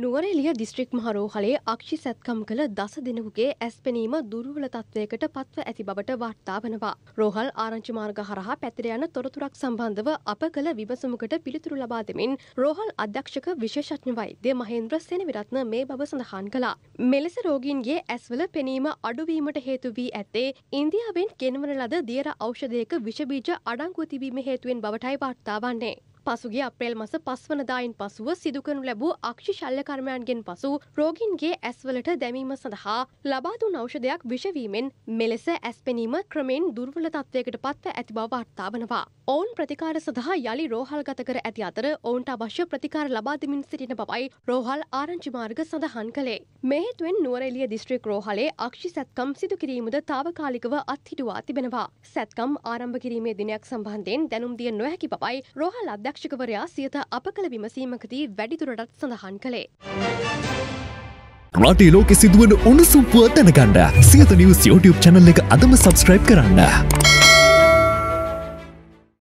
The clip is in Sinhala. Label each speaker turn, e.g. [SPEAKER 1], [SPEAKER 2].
[SPEAKER 1] නුවරෙලිය දිස්ත්‍රික් මහරෝහලේ අක්ෂි සැත්කම් කළ දස දෙනෙකුගේ ඇස්පෙනීම දුර්වල තත්ත්වයකට පත්ව ඇති බවට වාර්තා වනවා. රෝහල් ආරංචි මාර්ග හරහා පැතිර යන තොරතුරක් සම්බන්ධව අප කළ විමසුමකට පිළිතුරු ලබා දෙමින් රෝහල් අධ්‍යක්ෂක විශේෂඥ වෛද්‍ය මහේන්ද්‍ර සෙනවිරත්න මේ බව සඳහන් කළා. මෙලෙස රෝගීන්ගේ ඇස්වල පෙනීම අඩුවීමට හේතු වී ඇත්තේ ඉන්දියාවෙන් ගෙනවන ලද දියර ඖෂධයක විෂබීජ අඩංගුව තිබීම හේතුවෙන් බවටයි වාර්තා වන්නේ. පසුගේ අප්‍රේල් මස පස්වනදායින් පසුව සිදුකනු ලැබූ අක්ෂි ශල්්‍ය කර්මයන්ගෙන් පසු රෝගීන්ගේ ඇස්වලට දැමීම සඳහා ලබාදුන් අෞෂධයක් විෂවීමෙන් මෙලෙස ඇස්පෙනීම ක්‍රමෙන් දුර්වල තත්වයකට පත්ව ඇති බව වර්තාවනවා. ඔවුන් ප්‍රතිකාර සඳහා යළි රෝහල් ගත කර ඇති අතර ඔවුන්ට අවශ්‍ය ප්‍රතිකාර ලබාදමින් සිටින බවයි රෝහල් ආරංචි මාර්ග සඳහන් කළේ. මෙහෙතුවෙන් නුවරෙලිය දිස්ත්‍රික් රෝහලේ අක්ෂි සැත්කම් සිදු කිරීමද තාවකාලිකව අත්හිටුවා තිබෙනවා. සැත්කම් ආරම්භ කිරීමේ දිනයක් සම්බන්ධයෙන් දැනුම් දිය නොහැකි බවයි රෝහල් අධ්‍යක්ෂ ආරක්ෂකවරයා සියත අප කළ විමසීමකදී වැඩිදුරටත් සඳහන් කළේ.
[SPEAKER 2] රටේ ලෝකෙ සිදුවන උණුසුම්පුව දැනගණ්ඩ සියත නිවස් YouTube චැනල් එක අදම සබස්ක්‍රයිබ් කරන්න.